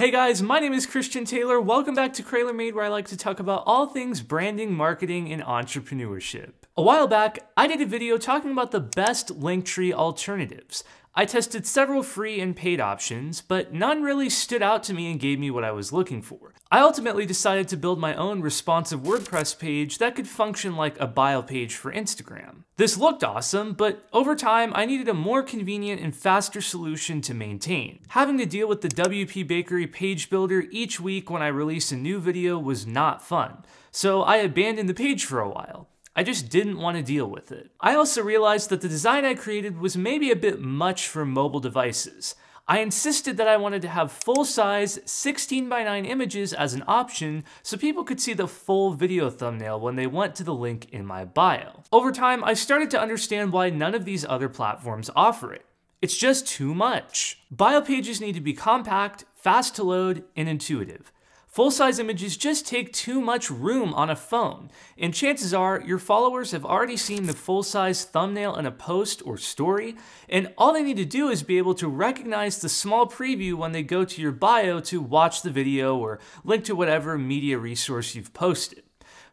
Hey guys, my name is Christian Taylor. Welcome back to Crayler Made, where I like to talk about all things branding, marketing, and entrepreneurship. A while back, I did a video talking about the best Linktree alternatives. I tested several free and paid options, but none really stood out to me and gave me what I was looking for. I ultimately decided to build my own responsive WordPress page that could function like a bio page for Instagram. This looked awesome, but over time I needed a more convenient and faster solution to maintain. Having to deal with the WP Bakery page builder each week when I released a new video was not fun, so I abandoned the page for a while. I just didn't want to deal with it. I also realized that the design I created was maybe a bit much for mobile devices. I insisted that I wanted to have full-size 16 by 9 images as an option so people could see the full video thumbnail when they went to the link in my bio. Over time, I started to understand why none of these other platforms offer it. It's just too much. Bio pages need to be compact, fast to load, and intuitive. Full-size images just take too much room on a phone, and chances are your followers have already seen the full-size thumbnail in a post or story, and all they need to do is be able to recognize the small preview when they go to your bio to watch the video or link to whatever media resource you've posted.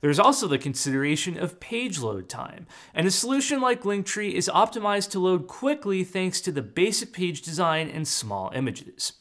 There's also the consideration of page load time, and a solution like Linktree is optimized to load quickly thanks to the basic page design and small images.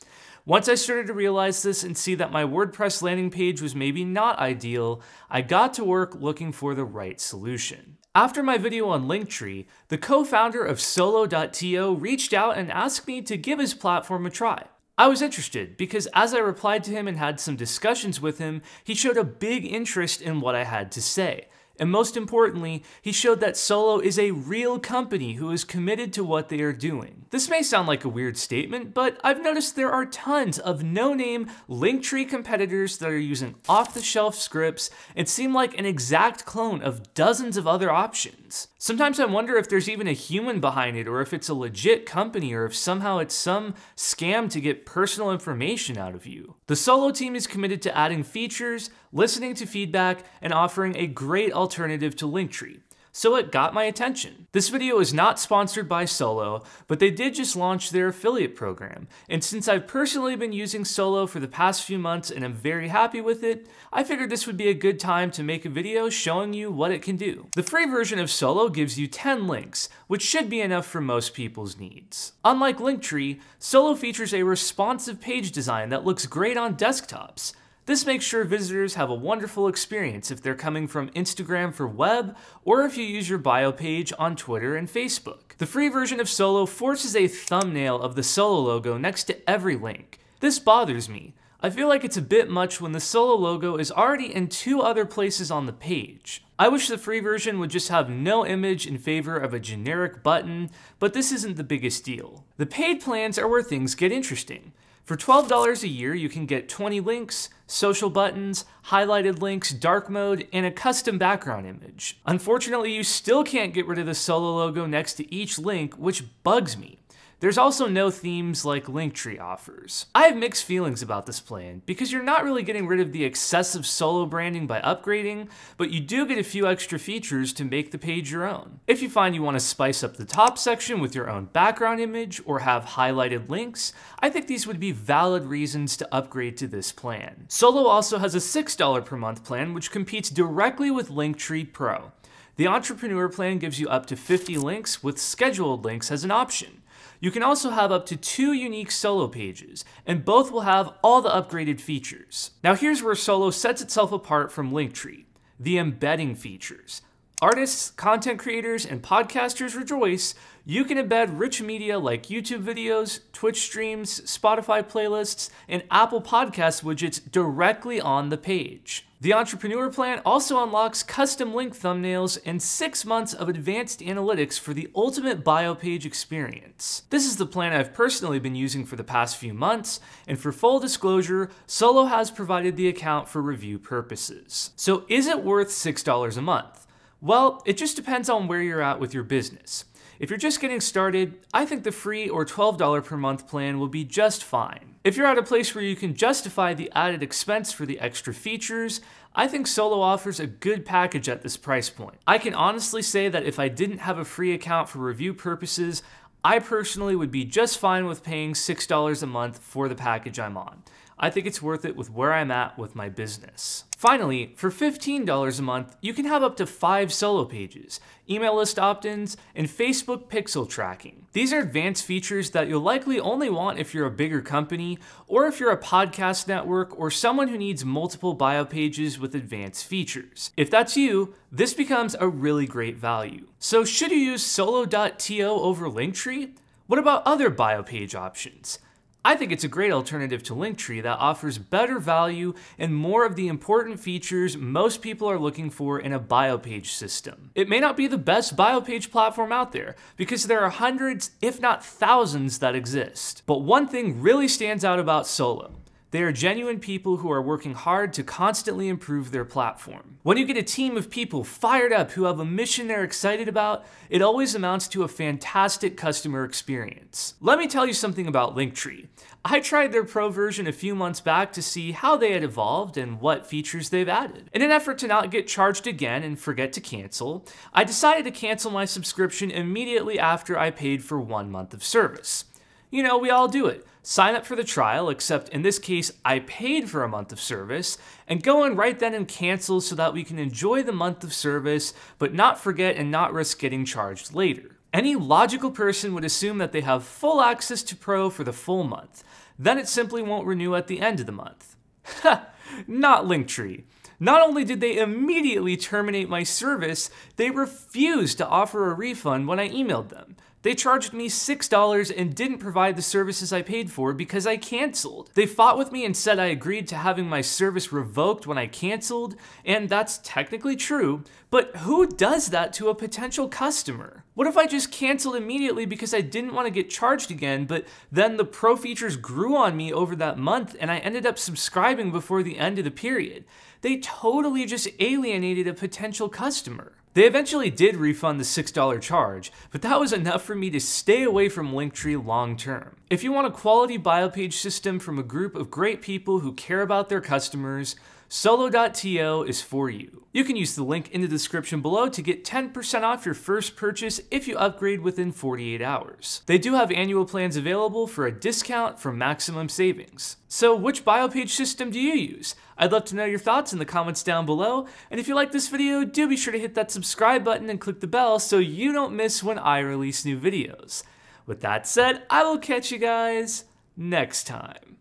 Once I started to realize this and see that my WordPress landing page was maybe not ideal, I got to work looking for the right solution. After my video on Linktree, the co-founder of Solo.to reached out and asked me to give his platform a try. I was interested because as I replied to him and had some discussions with him, he showed a big interest in what I had to say. And most importantly, he showed that Solo is a real company who is committed to what they are doing. This may sound like a weird statement, but I've noticed there are tons of no-name Linktree competitors that are using off-the-shelf scripts and seem like an exact clone of dozens of other options. Sometimes I wonder if there's even a human behind it or if it's a legit company or if somehow it's some scam to get personal information out of you. The Solo team is committed to adding features, listening to feedback, and offering a great alternative to Linktree. So it got my attention. This video is not sponsored by Solo, but they did just launch their affiliate program. And since I've personally been using Solo for the past few months and I'm very happy with it, I figured this would be a good time to make a video showing you what it can do. The free version of Solo gives you 10 links, which should be enough for most people's needs. Unlike Linktree, Solo features a responsive page design that looks great on desktops. This makes sure visitors have a wonderful experience if they're coming from Instagram for web or if you use your bio page on Twitter and Facebook. The free version of Solo forces a thumbnail of the Solo logo next to every link. This bothers me. I feel like it's a bit much when the solo logo is already in two other places on the page. I wish the free version would just have no image in favor of a generic button, but this isn't the biggest deal. The paid plans are where things get interesting. For $12 a year, you can get 20 links, social buttons, highlighted links, dark mode, and a custom background image. Unfortunately, you still can't get rid of the solo logo next to each link, which bugs me. There's also no themes like Linktree offers. I have mixed feelings about this plan, because you're not really getting rid of the excessive solo branding by upgrading, but you do get a few extra features to make the page your own. If you find you want to spice up the top section with your own background image or have highlighted links, I think these would be valid reasons to upgrade to this plan. Solo also has a $6 per month plan, which competes directly with Linktree Pro. The Entrepreneur plan gives you up to 50 links with scheduled links as an option. You can also have up to two unique solo pages, and both will have all the upgraded features. Now here's where Solo sets itself apart from Linktree, the embedding features. Artists, content creators, and podcasters rejoice, you can embed rich media like YouTube videos, Twitch streams, Spotify playlists, and Apple Podcast widgets directly on the page. The Entrepreneur Plan also unlocks custom link thumbnails and six months of advanced analytics for the ultimate bio page experience. This is the plan I've personally been using for the past few months, and for full disclosure, Solo has provided the account for review purposes. So is it worth $6 a month? Well, it just depends on where you're at with your business. If you're just getting started, I think the free or $12 per month plan will be just fine. If you're at a place where you can justify the added expense for the extra features, I think Solo offers a good package at this price point. I can honestly say that if I didn't have a free account for review purposes, I personally would be just fine with paying $6 a month for the package I'm on. I think it's worth it with where I'm at with my business. Finally, for $15 a month, you can have up to five solo pages, email list opt-ins, and Facebook pixel tracking. These are advanced features that you'll likely only want if you're a bigger company, or if you're a podcast network, or someone who needs multiple bio pages with advanced features. If that's you, this becomes a really great value. So should you use solo.to over Linktree? What about other bio page options? I think it's a great alternative to Linktree that offers better value and more of the important features most people are looking for in a bio page system. It may not be the best bio page platform out there because there are hundreds, if not thousands, that exist. But one thing really stands out about Solo. They are genuine people who are working hard to constantly improve their platform. When you get a team of people fired up who have a mission they're excited about, it always amounts to a fantastic customer experience. Let me tell you something about Linktree. I tried their pro version a few months back to see how they had evolved and what features they've added. In an effort to not get charged again and forget to cancel, I decided to cancel my subscription immediately after I paid for one month of service. You know, we all do it. Sign up for the trial, except in this case, I paid for a month of service, and go in right then and cancel so that we can enjoy the month of service, but not forget and not risk getting charged later. Any logical person would assume that they have full access to Pro for the full month. Then it simply won't renew at the end of the month. Ha! not Linktree. Not only did they immediately terminate my service, they refused to offer a refund when I emailed them. They charged me $6 and didn't provide the services I paid for because I canceled. They fought with me and said I agreed to having my service revoked when I canceled, and that's technically true, but who does that to a potential customer? What if I just canceled immediately because I didn't want to get charged again, but then the pro features grew on me over that month and I ended up subscribing before the end of the period? They totally just alienated a potential customer. They eventually did refund the $6 charge, but that was enough for me to stay away from Linktree long term. If you want a quality bio page system from a group of great people who care about their customers, Solo.to is for you. You can use the link in the description below to get 10% off your first purchase if you upgrade within 48 hours. They do have annual plans available for a discount for maximum savings. So which BioPage system do you use? I'd love to know your thoughts in the comments down below, and if you like this video, do be sure to hit that subscribe button and click the bell so you don't miss when I release new videos. With that said, I will catch you guys next time.